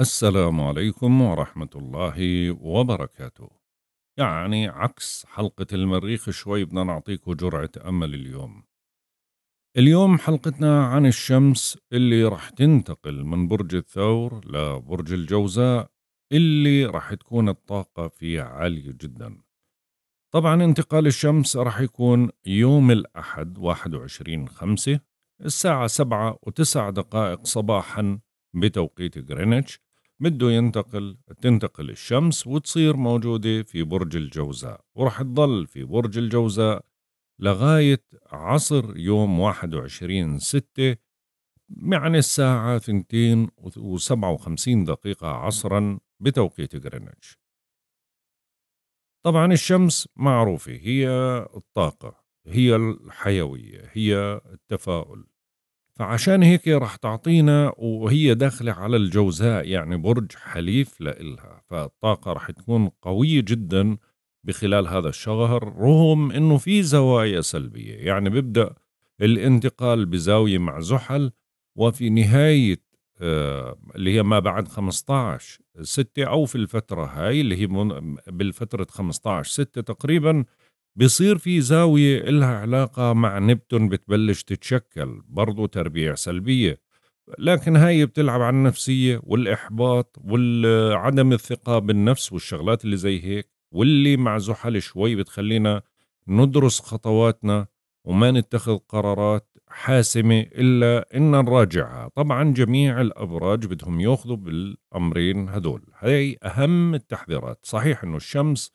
السلام عليكم ورحمة الله وبركاته يعني عكس حلقة المريخ شوي بدنا نعطيكم جرعة أمل اليوم اليوم حلقتنا عن الشمس اللي رح تنتقل من برج الثور لبرج الجوزاء اللي رح تكون الطاقة فيه عالية جدا طبعا انتقال الشمس رح يكون يوم الأحد 21 خمسة الساعة سبعة 9 دقائق صباحا بتوقيت غرينتش بده ينتقل تنتقل الشمس وتصير موجودة في برج الجوزاء ورح تضل في برج الجوزاء لغاية عصر يوم 21 ستة يعني الساعة 2 و57 دقيقة عصرا بتوقيت غرينتش طبعا الشمس معروفة هي الطاقة هي الحيوية هي التفاؤل فعشان هيك راح تعطينا وهي داخلة على الجوزاء يعني برج حليف لإلها فالطاقة راح تكون قوية جدا بخلال هذا الشهر رغم انه في زوايا سلبية يعني ببدأ الانتقال بزاوية مع زحل وفي نهاية آه، اللي هي ما بعد 15 6 أو في الفترة هاي اللي هي بالفترة 15 6 تقريبا بصير في زاوية إلها علاقة مع نبتون بتبلش تتشكل برضو تربيع سلبية لكن هاي بتلعب على النفسية والإحباط والعدم الثقة بالنفس والشغلات اللي زي هيك واللي مع زحل شوي بتخلينا ندرس خطواتنا وما نتخذ قرارات حاسمة إلا إن نراجعها طبعا جميع الأبراج بدهم يأخذوا بالأمرين هدول هاي أهم التحذيرات صحيح أنه الشمس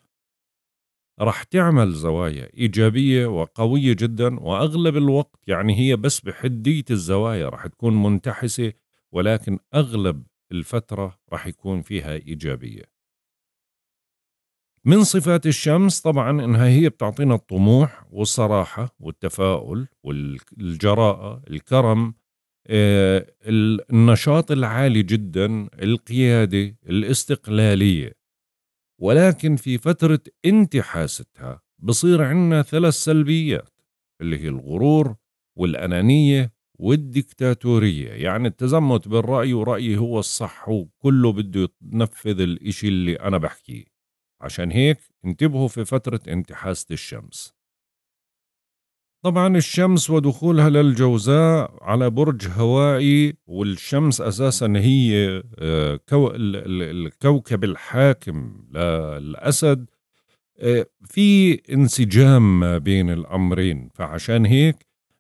راح تعمل زوايا إيجابية وقوية جدا وأغلب الوقت يعني هي بس بحدية الزوايا راح تكون منتحسة ولكن أغلب الفترة راح يكون فيها إيجابية من صفات الشمس طبعا انها هي بتعطينا الطموح والصراحه والتفاؤل والجراءه الكرم آه، النشاط العالي جدا القياده الاستقلاليه ولكن في فترة انت حاستها بصير عنا ثلاث سلبيات اللي هي الغرور والأنانية والديكتاتورية يعني التزمت بالرأي ورأيي هو الصح وكله بده ينفذ الإشي اللي أنا بحكيه عشان هيك انتبهوا في فترة انتحاسة الشمس طبعا الشمس ودخولها للجوزاء على برج هوائي والشمس اساسا هي آه، الكوكب الحاكم للاسد آه، في انسجام ما بين الامرين فعشان هيك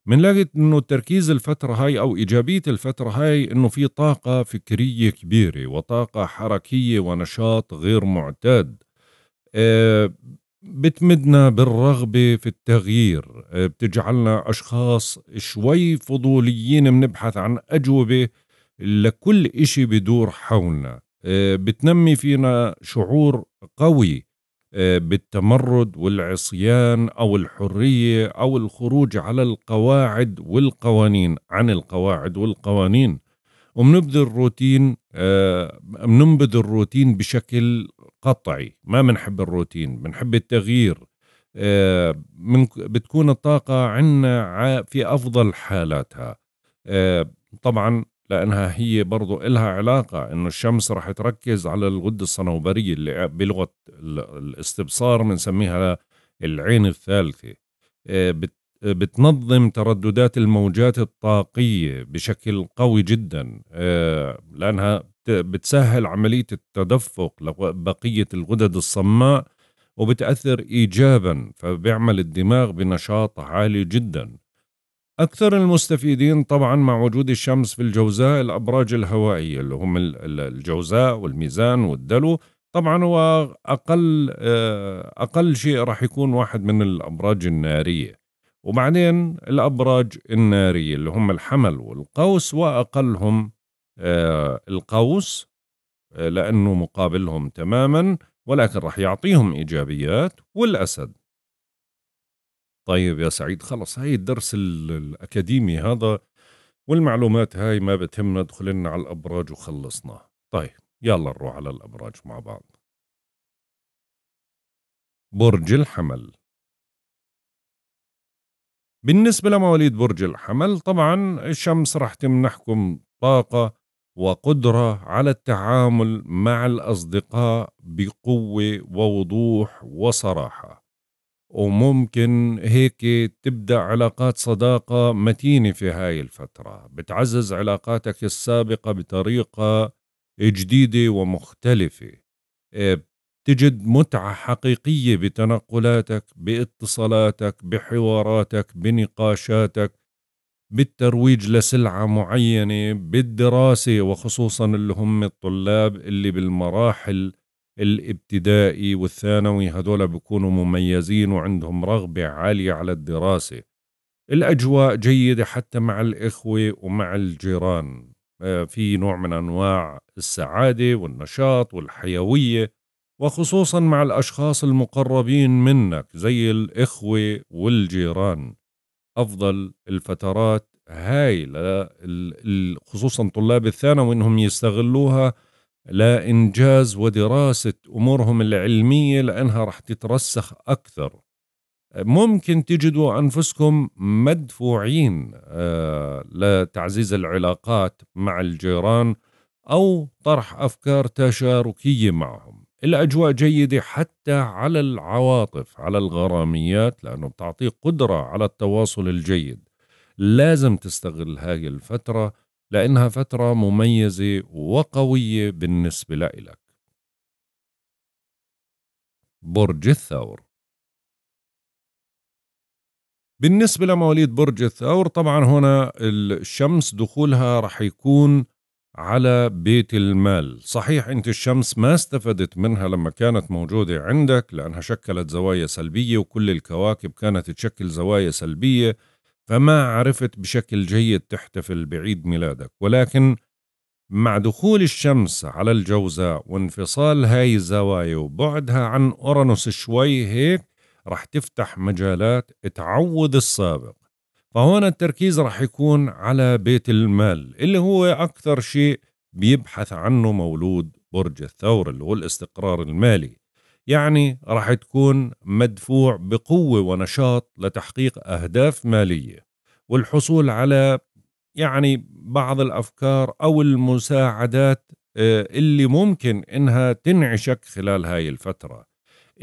بنلاقي انه التركيز الفتره هاي او ايجابيه الفتره هاي انه في طاقه فكريه كبيره وطاقه حركيه ونشاط غير معتاد آه، بتمدنا بالرغبة في التغيير آه، بتجعلنا أشخاص شوي فضوليين بنبحث عن أجوبة لكل إشي بدور حولنا آه، بتنمي فينا شعور قوي آه، بالتمرد والعصيان أو الحرية أو الخروج على القواعد والقوانين عن القواعد والقوانين ومنبذل الروتين بننبذ الروتين بشكل قطعي ما بنحب الروتين بنحب التغيير آه، من بتكون الطاقة عنا في أفضل حالاتها آه، طبعا لأنها هي برضو إلها علاقة أنه الشمس رح تركز على الغدة الصنوبرية اللي بلغة الاستبصار بنسميها العين الثالثة آه، بتنظم ترددات الموجات الطاقية بشكل قوي جدا لأنها بتسهل عملية التدفق لبقية الغدد الصماء وبتأثر إيجابا فبيعمل الدماغ بنشاط عالي جدا أكثر المستفيدين طبعا مع وجود الشمس في الجوزاء الأبراج الهوائية اللي هم الجوزاء والميزان والدلو طبعا هو أقل آه، أقل شيء راح يكون واحد من الأبراج النارية وبعدين الأبراج النارية اللي هم الحمل والقوس وأقلهم آه، القوس آه، لأنه مقابلهم تماما ولكن راح يعطيهم إيجابيات والأسد طيب يا سعيد خلص هاي الدرس الأكاديمي هذا والمعلومات هاي ما بتهمنا لنا على الأبراج وخلصنا طيب يلا نروح على الأبراج مع بعض برج الحمل بالنسبة لمواليد برج الحمل طبعا الشمس راح تمنحكم طاقة وقدرة على التعامل مع الأصدقاء بقوة ووضوح وصراحة وممكن هيك تبدأ علاقات صداقة متينة في هاي الفترة بتعزز علاقاتك السابقة بطريقة جديدة ومختلفة إيه، تجد متعة حقيقية بتنقلاتك باتصالاتك بحواراتك بنقاشاتك بالترويج لسلعة معينة بالدراسة وخصوصا اللي هم الطلاب اللي بالمراحل الابتدائي والثانوي هذولا بيكونوا مميزين وعندهم رغبة عالية على الدراسة الأجواء جيدة حتى مع الإخوة ومع الجيران آه، في نوع من أنواع السعادة والنشاط والحيوية وخصوصا مع الأشخاص المقربين منك زي الإخوة والجيران افضل الفترات هايله خصوصا طلاب الثانوي انهم يستغلوها لانجاز ودراسه امورهم العلميه لانها راح تترسخ اكثر ممكن تجدوا انفسكم مدفوعين آه، لتعزيز العلاقات مع الجيران او طرح افكار تشاركيه معهم الأجواء جيدة حتى على العواطف على الغراميات لأنه بتعطيك قدرة على التواصل الجيد لازم تستغل هاي الفترة لأنها فترة مميزة وقوية بالنسبة لإلك برج الثور بالنسبة لمواليد برج الثور طبعا هنا الشمس دخولها رح يكون على بيت المال صحيح أنت الشمس ما استفدت منها لما كانت موجودة عندك لأنها شكلت زوايا سلبية وكل الكواكب كانت تشكل زوايا سلبية فما عرفت بشكل جيد تحتفل بعيد ميلادك ولكن مع دخول الشمس على الجوزاء وانفصال هاي الزوايا وبعدها عن أورانوس شوي هيك رح تفتح مجالات تعوض السابق فهون التركيز راح يكون على بيت المال اللي هو أكثر شيء بيبحث عنه مولود برج الثور اللي هو الاستقرار المالي يعني راح تكون مدفوع بقوة ونشاط لتحقيق أهداف مالية والحصول على يعني بعض الأفكار أو المساعدات آه، اللي ممكن إنها تنعشك خلال هاي الفترة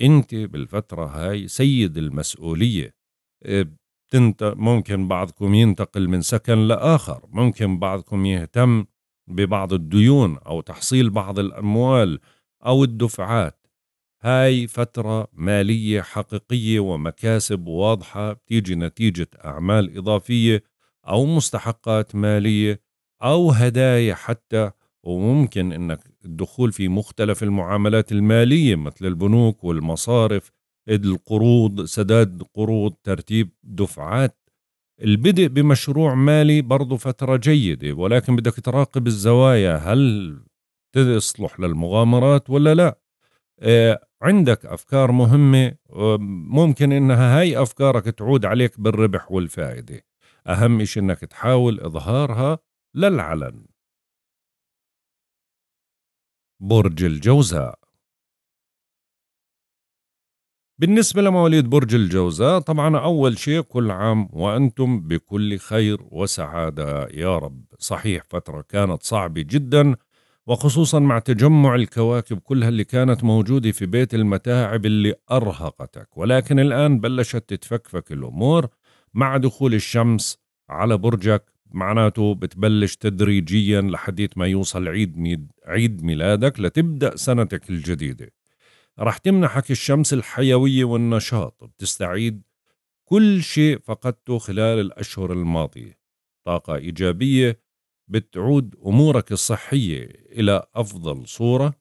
أنت بالفترة هاي سيد المسؤولية آه، ممكن بعضكم ينتقل من سكن لآخر ممكن بعضكم يهتم ببعض الديون أو تحصيل بعض الأموال أو الدفعات هاي فترة مالية حقيقية ومكاسب واضحة بتيجي نتيجة أعمال إضافية أو مستحقات مالية أو هدايا حتى وممكن انك الدخول في مختلف المعاملات المالية مثل البنوك والمصارف القروض سداد قروض ترتيب دفعات البدء بمشروع مالي برضه فترة جيدة ولكن بدك تراقب الزوايا هل تصلح للمغامرات ولا لا آه، عندك أفكار مهمة آه، ممكن إنها هاي أفكارك تعود عليك بالربح والفائدة أهم شيء إنك تحاول إظهارها للعلن برج الجوزاء بالنسبة لمواليد برج الجوزاء طبعا أول شيء كل عام وأنتم بكل خير وسعادة يا رب صحيح فترة كانت صعبة جدا وخصوصا مع تجمع الكواكب كلها اللي كانت موجودة في بيت المتاعب اللي أرهقتك ولكن الآن بلشت تتفكفك الأمور مع دخول الشمس على برجك معناته بتبلش تدريجيا لحديت ما يوصل عيد ميد عيد ميلادك لتبدأ سنتك الجديدة رح تمنحك الشمس الحيوية والنشاط بتستعيد كل شيء فقدته خلال الأشهر الماضية طاقة إيجابية بتعود أمورك الصحية إلى أفضل صورة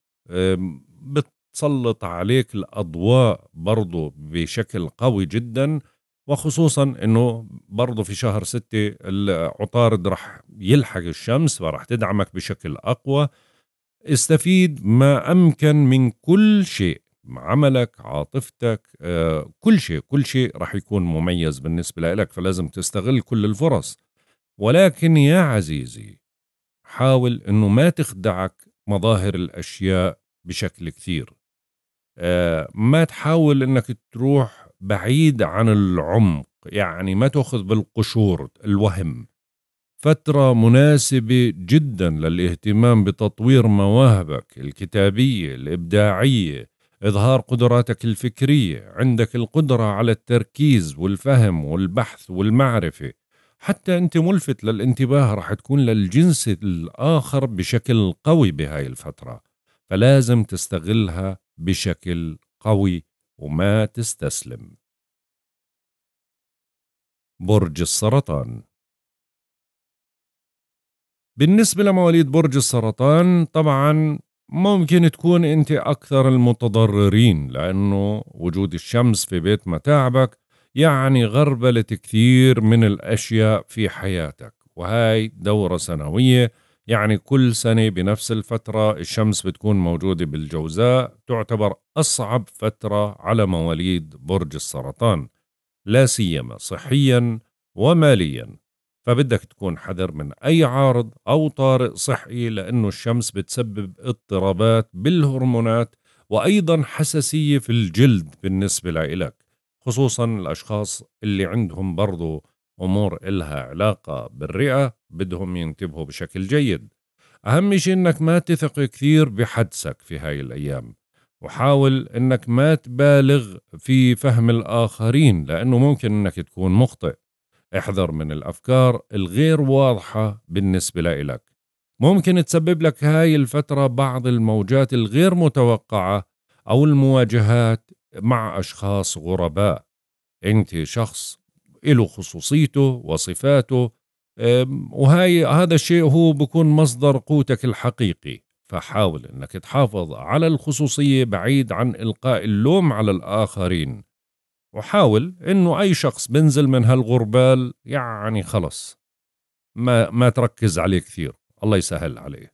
بتسلط عليك الأضواء برضو بشكل قوي جدا وخصوصا أنه برضو في شهر ستة العطارد رح يلحق الشمس ورح تدعمك بشكل أقوى استفيد ما أمكن من كل شيء عملك عاطفتك آه، كل شيء كل شيء راح يكون مميز بالنسبة لك فلازم تستغل كل الفرص ولكن يا عزيزي حاول أنه ما تخدعك مظاهر الأشياء بشكل كثير آه، ما تحاول أنك تروح بعيد عن العمق يعني ما تأخذ بالقشور الوهم فترة مناسبة جدا للاهتمام بتطوير مواهبك الكتابية الإبداعية إظهار قدراتك الفكرية عندك القدرة على التركيز والفهم والبحث والمعرفة حتى أنت ملفت للانتباه رح تكون للجنس الآخر بشكل قوي بهاي الفترة فلازم تستغلها بشكل قوي وما تستسلم برج السرطان بالنسبة لمواليد برج السرطان طبعا ممكن تكون أنت أكثر المتضررين لأنه وجود الشمس في بيت متاعبك يعني غربله كثير من الأشياء في حياتك وهاي دورة سنوية يعني كل سنة بنفس الفترة الشمس بتكون موجودة بالجوزاء تعتبر أصعب فترة على مواليد برج السرطان لا سيما صحيا وماليا فبدك تكون حذر من أي عارض أو طارئ صحي لأنه الشمس بتسبب اضطرابات بالهرمونات وأيضا حساسية في الجلد بالنسبة لإلك خصوصا الأشخاص اللي عندهم برضو أمور إلها علاقة بالرئة بدهم ينتبهوا بشكل جيد أهم شيء إنك ما تثق كثير بحدسك في هاي الأيام وحاول إنك ما تبالغ في فهم الآخرين لأنه ممكن إنك تكون مخطئ احذر من الأفكار الغير واضحة بالنسبة لإلك ممكن تسبب لك هاي الفترة بعض الموجات الغير متوقعة أو المواجهات مع أشخاص غرباء أنت شخص له خصوصيته وصفاته وهاي هذا الشيء هو بكون مصدر قوتك الحقيقي فحاول أنك تحافظ على الخصوصية بعيد عن إلقاء اللوم على الآخرين وحاول انه اي شخص بنزل من هالغربال يعني خلص ما ما تركز عليه كثير الله يسهل عليه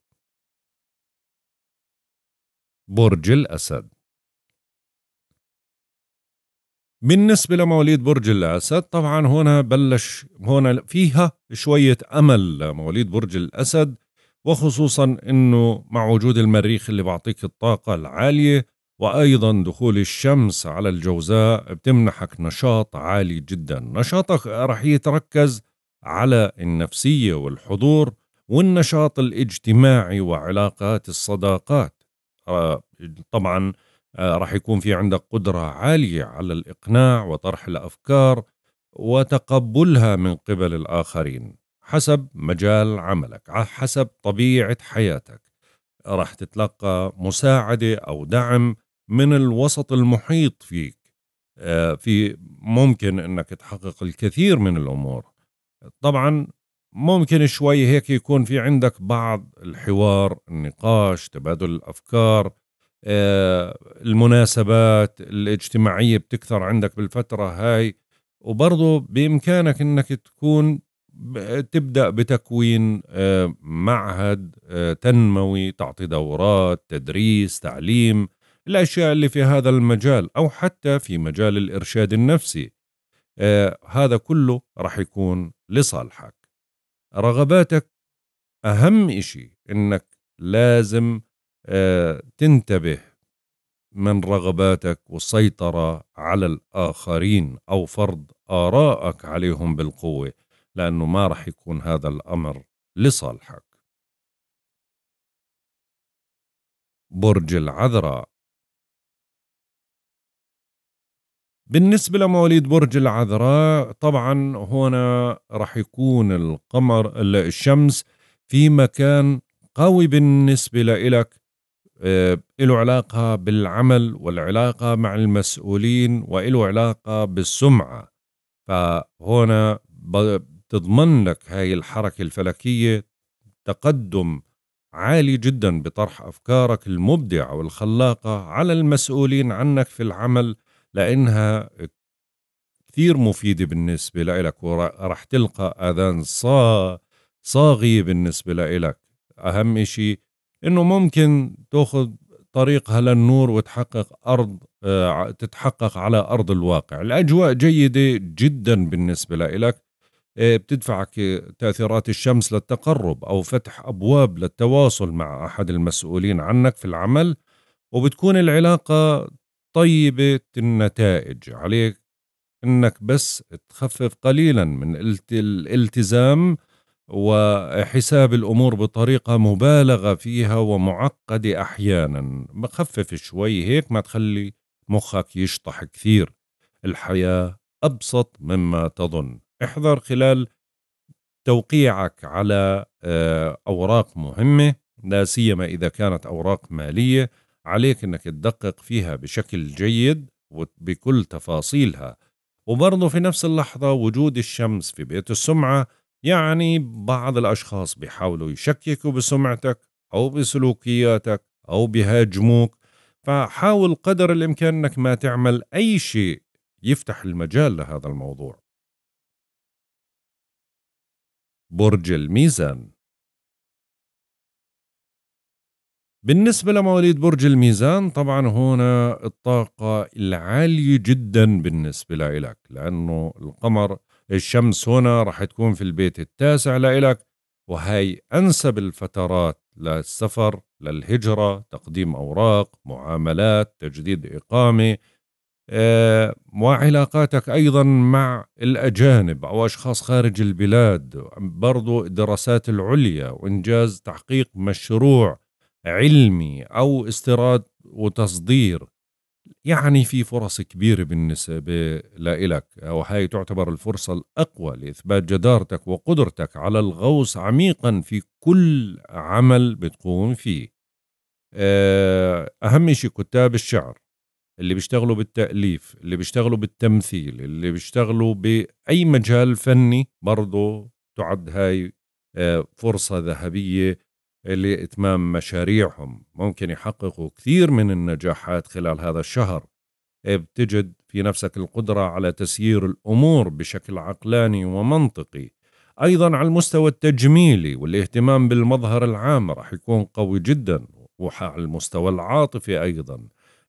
برج الاسد بالنسبة لمواليد برج الأسد طبعا هنا بلش هنا فيها شوية أمل لمواليد برج الأسد وخصوصا أنه مع وجود المريخ اللي بعطيك الطاقة العالية وأيضا دخول الشمس على الجوزاء بتمنحك نشاط عالي جدا نشاطك رح يتركز على النفسية والحضور والنشاط الاجتماعي وعلاقات الصداقات آه، طبعا آه، رح يكون في عندك قدرة عالية على الإقناع وطرح الأفكار وتقبلها من قبل الآخرين حسب مجال عملك حسب طبيعة حياتك راح تتلقى مساعدة أو دعم من الوسط المحيط فيك آه، في ممكن انك تحقق الكثير من الامور طبعا ممكن شوي هيك يكون في عندك بعض الحوار النقاش تبادل الافكار آه، المناسبات الاجتماعية بتكثر عندك بالفترة هاي وبرضه بإمكانك أنك تكون تبدأ بتكوين آه، معهد تنموي تعطي دورات تدريس تعليم الأشياء اللي في هذا المجال أو حتى في مجال الإرشاد النفسي آه هذا كله راح يكون لصالحك رغباتك أهم إشي إنك لازم آه تنتبه من رغباتك والسيطرة على الآخرين أو فرض آرائك عليهم بالقوة لأنه ما راح يكون هذا الأمر لصالحك برج العذراء بالنسبة لمواليد برج العذراء طبعا هنا راح يكون القمر الشمس في مكان قوي بالنسبة لإلك آه، له علاقة بالعمل والعلاقة مع المسؤولين وإله علاقة بالسمعة فهنا بتضمن لك هاي الحركة الفلكية تقدم عالي جدا بطرح أفكارك المبدعة والخلاقة على المسؤولين عنك في العمل لأنها كثير مفيدة بالنسبة لإلك ورح تلقى أذان صا صاغية بالنسبة لإلك أهم إشي إنه ممكن تأخذ طريقها للنور وتحقق أرض آه، تتحقق على أرض الواقع الأجواء جيدة جدا بالنسبة لإلك آه، بتدفعك تأثيرات الشمس للتقرب أو فتح أبواب للتواصل مع أحد المسؤولين عنك في العمل وبتكون العلاقة طيبة النتائج عليك أنك بس تخفف قليلا من الالتزام وحساب الأمور بطريقة مبالغة فيها ومعقدة أحيانا بخفف شوي هيك ما تخلي مخك يشطح كثير الحياة أبسط مما تظن احذر خلال توقيعك على آه، أوراق مهمة لا سيما إذا كانت أوراق مالية عليك انك تدقق فيها بشكل جيد وبكل تفاصيلها وبرضه في نفس اللحظة وجود الشمس في بيت السمعة يعني بعض الأشخاص بيحاولوا يشككوا بسمعتك أو بسلوكياتك أو بيهاجموك فحاول قدر الإمكان أنك ما تعمل أي شيء يفتح المجال لهذا الموضوع برج الميزان بالنسبة لمواليد برج الميزان طبعا هنا الطاقة العالية جدا بالنسبة لإلك لأنه القمر الشمس هنا راح تكون في البيت التاسع لإلك وهي أنسب الفترات للسفر للهجرة تقديم أوراق معاملات تجديد إقامة آه، وعلاقاتك أيضا مع الأجانب أو أشخاص خارج البلاد برضو الدراسات العليا وإنجاز تحقيق مشروع علمي او استيراد وتصدير يعني في فرص كبيره بالنسبه لإلك وهي تعتبر الفرصه الاقوى لاثبات جدارتك وقدرتك على الغوص عميقا في كل عمل بتقوم فيه آه، اهم شيء كتاب الشعر اللي بيشتغلوا بالتاليف اللي بيشتغلوا بالتمثيل اللي بيشتغلوا باي مجال فني برضه تعد هاي آه، فرصه ذهبيه لاتمام مشاريعهم ممكن يحققوا كثير من النجاحات خلال هذا الشهر بتجد في نفسك القدره على تسيير الامور بشكل عقلاني ومنطقي ايضا على المستوى التجميلي والاهتمام بالمظهر العام رح يكون قوي جدا وعلى المستوى العاطفي ايضا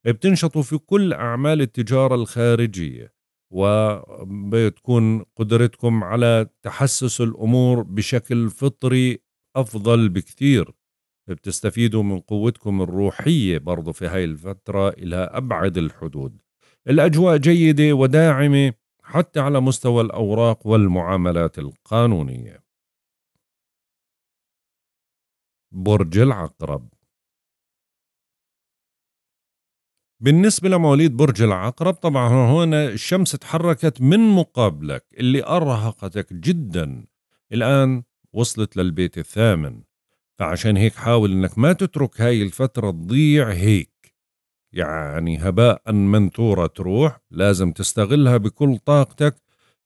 بتنشطوا في كل اعمال التجاره الخارجيه وبتكون قدرتكم على تحسس الامور بشكل فطري أفضل بكثير بتستفيدوا من قوتكم الروحية برضو في هاي الفترة إلى أبعد الحدود الأجواء جيدة وداعمة حتى على مستوى الأوراق والمعاملات القانونية برج العقرب بالنسبة لمواليد برج العقرب طبعا هنا الشمس تحركت من مقابلك اللي أرهقتك جدا الآن وصلت للبيت الثامن فعشان هيك حاول انك ما تترك هاي الفترة تضيع هيك يعني هباء منثورة تروح لازم تستغلها بكل طاقتك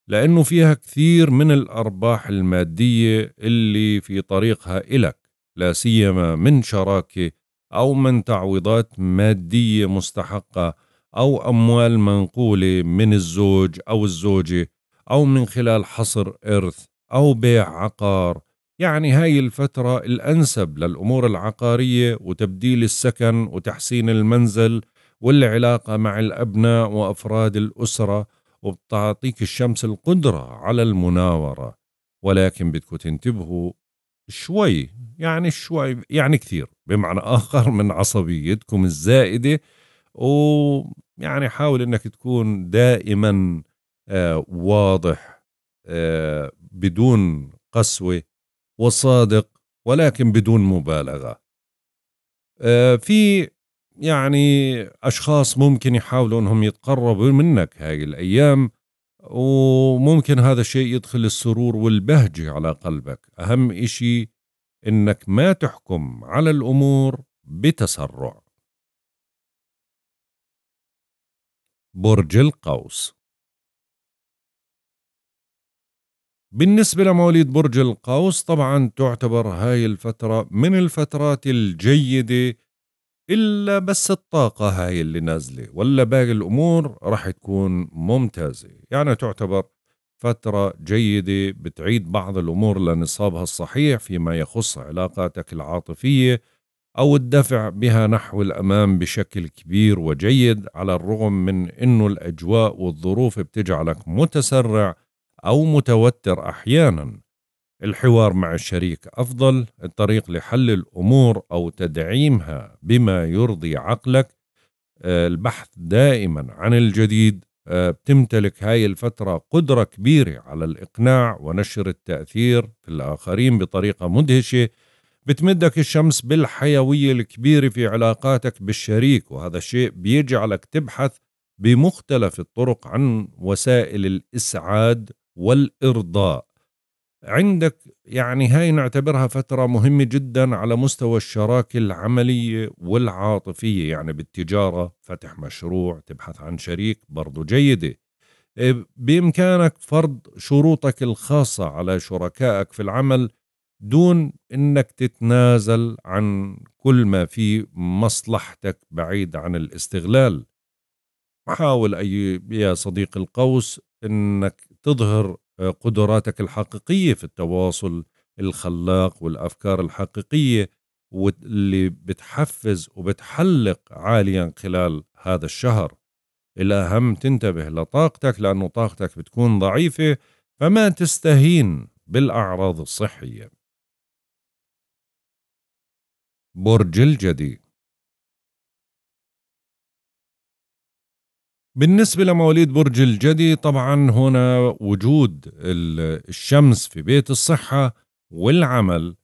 لأنه فيها كثير من الأرباح المادية اللي في طريقها إلك لا سيما من شراكة أو من تعويضات مادية مستحقة أو أموال منقولة من الزوج أو الزوجة أو من خلال حصر إرث أو بيع عقار يعني هاي الفترة الأنسب للأمور العقارية وتبديل السكن وتحسين المنزل والعلاقة مع الأبناء وأفراد الأسرة وبتعطيك الشمس القدرة على المناورة ولكن بدكم تنتبهوا شوي يعني شوي يعني كثير بمعنى آخر من عصبيتكم الزائدة ويعني حاول أنك تكون دائما آه، واضح آه، بدون قسوه وصادق ولكن بدون مبالغه آه، في يعني اشخاص ممكن يحاولوا انهم يتقربوا منك هاي الايام وممكن هذا الشيء يدخل السرور والبهجه على قلبك اهم اشي انك ما تحكم على الامور بتسرع برج القوس بالنسبة لمواليد برج القوس طبعا تعتبر هاي الفترة من الفترات الجيدة إلا بس الطاقة هاي اللي نازلة ولا باقي الأمور راح تكون ممتازة يعني تعتبر فترة جيدة بتعيد بعض الأمور لنصابها الصحيح فيما يخص علاقاتك العاطفية أو الدفع بها نحو الأمام بشكل كبير وجيد على الرغم من أنه الأجواء والظروف بتجعلك متسرع أو متوتر أحيانا الحوار مع الشريك أفضل الطريق لحل الأمور أو تدعيمها بما يرضي عقلك آه، البحث دائما عن الجديد آه، بتمتلك هاي الفترة قدرة كبيرة على الإقناع ونشر التأثير في الآخرين بطريقة مدهشة بتمدك الشمس بالحيوية الكبيرة في علاقاتك بالشريك وهذا الشيء بيجعلك تبحث بمختلف الطرق عن وسائل الإسعاد والإرضاء عندك يعني هاي نعتبرها فترة مهمة جدا على مستوى الشراكة العملية والعاطفية يعني بالتجارة فتح مشروع تبحث عن شريك برضو جيدة إيه، بإمكانك فرض شروطك الخاصة على شركائك في العمل دون انك تتنازل عن كل ما في مصلحتك بعيد عن الاستغلال حاول أي يا صديق القوس انك تظهر آه، قدراتك الحقيقية في التواصل الخلاق والأفكار الحقيقية واللي بتحفز وبتحلق عاليا خلال هذا الشهر الأهم تنتبه لطاقتك لأنه طاقتك بتكون ضعيفة فما تستهين بالأعراض الصحية برج الجدي بالنسبة لمواليد برج الجدي طبعا هنا وجود الشمس في بيت الصحة والعمل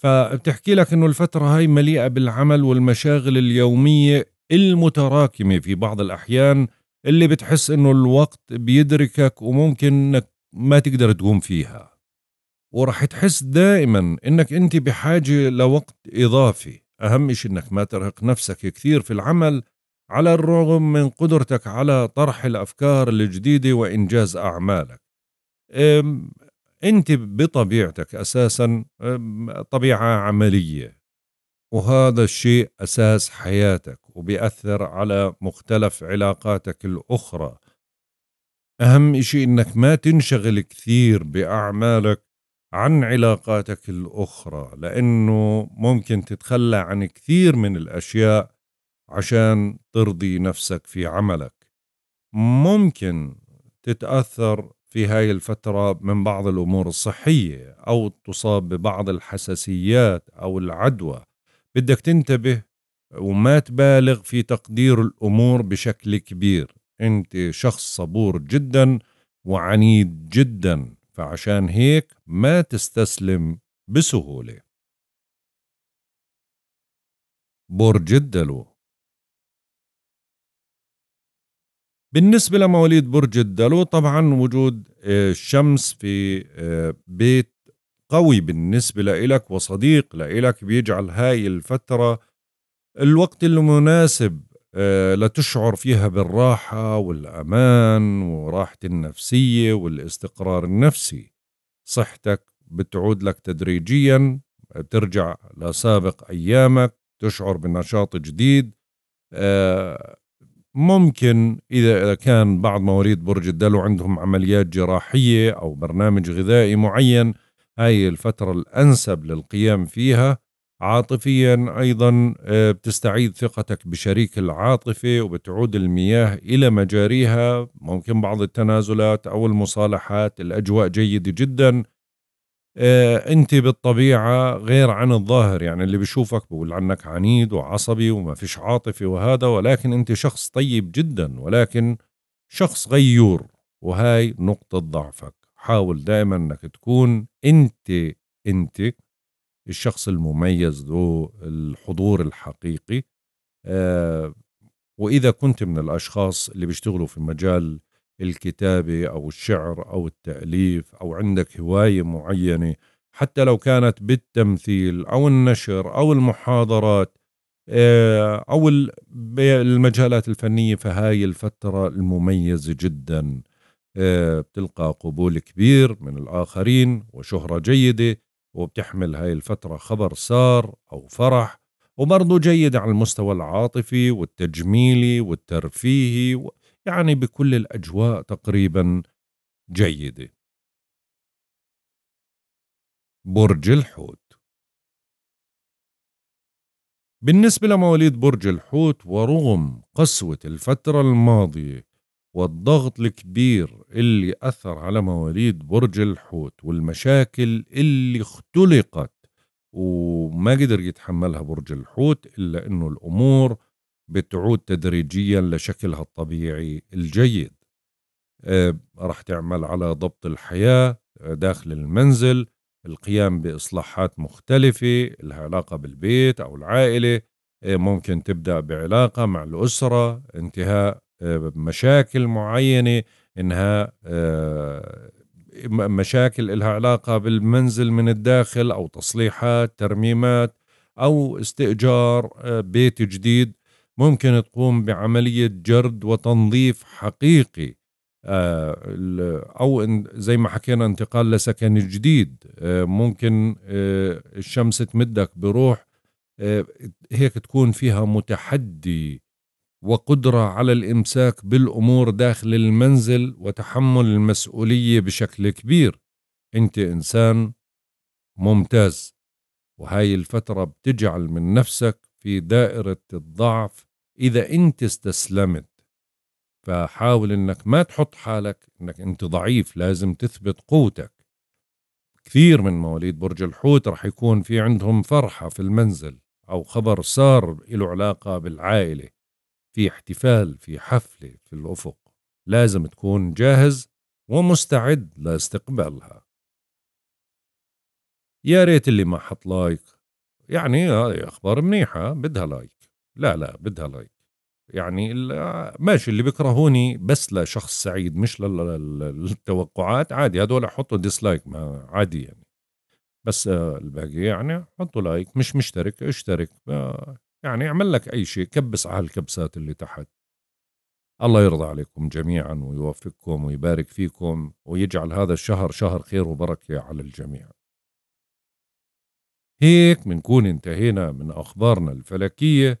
فبتحكي لك انه الفترة هاي مليئة بالعمل والمشاغل اليومية المتراكمة في بعض الأحيان اللي بتحس انه الوقت بيدركك وممكن انك ما تقدر تقوم فيها وراح تحس دائما انك انت بحاجة لوقت اضافي اهم شيء انك ما ترهق نفسك كثير في العمل على الرغم من قدرتك على طرح الافكار الجديده وانجاز اعمالك انت بطبيعتك اساسا طبيعه عمليه وهذا الشيء اساس حياتك وبيأثر على مختلف علاقاتك الاخرى اهم شيء انك ما تنشغل كثير باعمالك عن علاقاتك الاخرى لانه ممكن تتخلى عن كثير من الاشياء عشان ترضي نفسك في عملك ممكن تتأثر في هاي الفترة من بعض الأمور الصحية أو تصاب ببعض الحساسيات أو العدوى بدك تنتبه وما تبالغ في تقدير الأمور بشكل كبير أنت شخص صبور جدا وعنيد جدا فعشان هيك ما تستسلم بسهولة برج الدلو بالنسبة لمواليد برج الدلو طبعا وجود الشمس آه، في آه، بيت قوي بالنسبة لإلك وصديق لإلك بيجعل هاي الفترة الوقت المناسب آه، لتشعر فيها بالراحة والأمان وراحة النفسية والاستقرار النفسي صحتك بتعود لك تدريجيا ترجع لسابق أيامك تشعر بنشاط جديد ممكن إذا إذا كان بعض مواليد برج الدلو عندهم عمليات جراحية أو برنامج غذائي معين هاي الفترة الأنسب للقيام فيها عاطفيا أيضا آه، بتستعيد ثقتك بشريك العاطفة وبتعود المياه إلى مجاريها ممكن بعض التنازلات أو المصالحات الأجواء جيدة جدا آه، انت بالطبيعه غير عن الظاهر يعني اللي بيشوفك بيقول عنك عنيد وعصبي وما فيش عاطفه وهذا ولكن انت شخص طيب جدا ولكن شخص غيور وهاي نقطه ضعفك حاول دائما انك تكون انت انت الشخص المميز ذو الحضور الحقيقي آه واذا كنت من الاشخاص اللي بيشتغلوا في مجال الكتابه او الشعر او التاليف او عندك هوايه معينه حتى لو كانت بالتمثيل او النشر او المحاضرات آه، او المجالات الفنيه فهاي الفتره المميزه جدا آه، بتلقى قبول كبير من الاخرين وشهره جيده وبتحمل هاي الفتره خبر سار او فرح وبرضه جيد على المستوى العاطفي والتجميلي والترفيهي يعني بكل الأجواء تقريبا جيدة برج الحوت بالنسبة لمواليد برج الحوت ورغم قسوة الفترة الماضية والضغط الكبير اللي أثر على مواليد برج الحوت والمشاكل اللي اختلقت وما قدر يتحملها برج الحوت إلا أنه الأمور بتعود تدريجيا لشكلها الطبيعي الجيد آه، راح تعمل على ضبط الحياة داخل المنزل القيام بإصلاحات مختلفة لها علاقة بالبيت أو العائلة آه، ممكن تبدأ بعلاقة مع الأسرة انتهاء آه، مشاكل معينة إنها مشاكل لها علاقة بالمنزل من الداخل أو تصليحات ترميمات أو استئجار بيت جديد ممكن تقوم بعملية جرد وتنظيف حقيقي آه، أو زي ما حكينا انتقال لسكن جديد آه، ممكن آه، الشمس تمدك بروح هيك تكون فيها متحدي وقدرة على الإمساك بالأمور داخل المنزل وتحمل المسؤولية بشكل كبير أنت إنسان ممتاز وهاي الفترة بتجعل من نفسك في دائرة الضعف إذا أنت استسلمت فحاول أنك ما تحط حالك أنك أنت ضعيف لازم تثبت قوتك كثير من مواليد برج الحوت رح يكون في عندهم فرحة في المنزل أو خبر صار له علاقة بالعائلة في احتفال في حفلة في الأفق لازم تكون جاهز ومستعد لاستقبالها يا ريت اللي ما حط لايك يعني هذه أخبار منيحة بدها لايك لا لا بدها لايك يعني ماشي اللي بيكرهوني بس لشخص سعيد مش للتوقعات عادي هدول حطوا ديسلايك عادي يعني بس آه، الباقي يعني حطوا لايك مش مشترك اشترك آه، يعني اعمل لك اي شيء كبس على الكبسات اللي تحت الله يرضى عليكم جميعا ويوفقكم ويبارك فيكم ويجعل هذا الشهر شهر خير وبركه على الجميع هيك بنكون انتهينا من اخبارنا الفلكيه